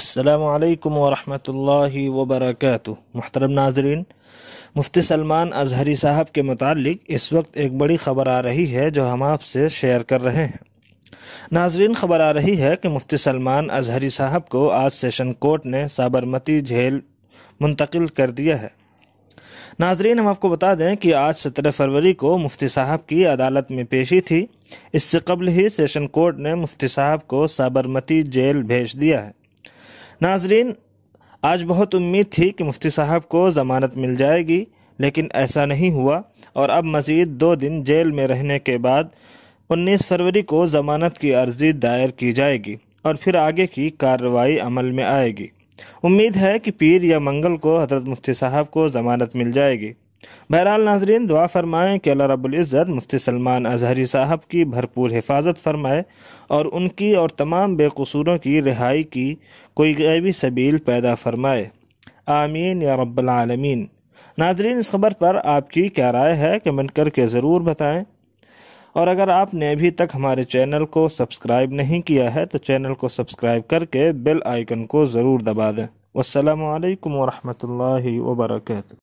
अल्लाम वरहमल वबरक महतरम नाजरीन मुफ्ती सलमान अजहरी साहब के मतलब इस वक्त एक बड़ी खबर आ रही है जो हम आपसे शेयर कर रहे हैं नाजरीन खबर आ रही है कि मुफ्ती सलमान अजहरी साहब को आज सेशन कोर्ट ने साबरमती झेल मुंतकिल कर दिया है नाजरीन हम आपको बता दें कि आज सत्रह फरवरी को मुफ्ती साहब की अदालत में पेशी थी इससे कबल ही सेशन कोर्ट ने मुफ्ती साहब को साबरमती जेल भेज दिया है नाजरीन आज बहुत उम्मीद थी कि मुफ्ती साहब को ज़मानत मिल जाएगी लेकिन ऐसा नहीं हुआ और अब मज़ीद दो दिन जेल में रहने के बाद 19 फरवरी को ज़मानत की अर्जी दायर की जाएगी और फिर आगे की कार्रवाई अमल में आएगी उम्मीद है कि पीर या मंगल को हजरत मुफ्ती साहब को ज़मानत मिल जाएगी बहरहाल नाजरीन दुआ फरमाएँ कि अल्लाह रबुल्ज़त मुफ्ती सलमान अजहरी साहब की भरपूर हिफाजत फरमाए और उनकी और तमाम बेकसूरों की रिहाई की कोई गैबी सबील पैदा फरमाए आमीन या रब्बालमीन नाजरीन इस खबर पर आपकी क्या राय है कमेंट करके ज़रूर बताएं और अगर आपने अभी तक हमारे चैनल को सब्सक्राइब नहीं किया है तो चैनल को सब्सक्राइब करके बेल आइकन को ज़रूर दबा दें वालकम वरहमल वर्का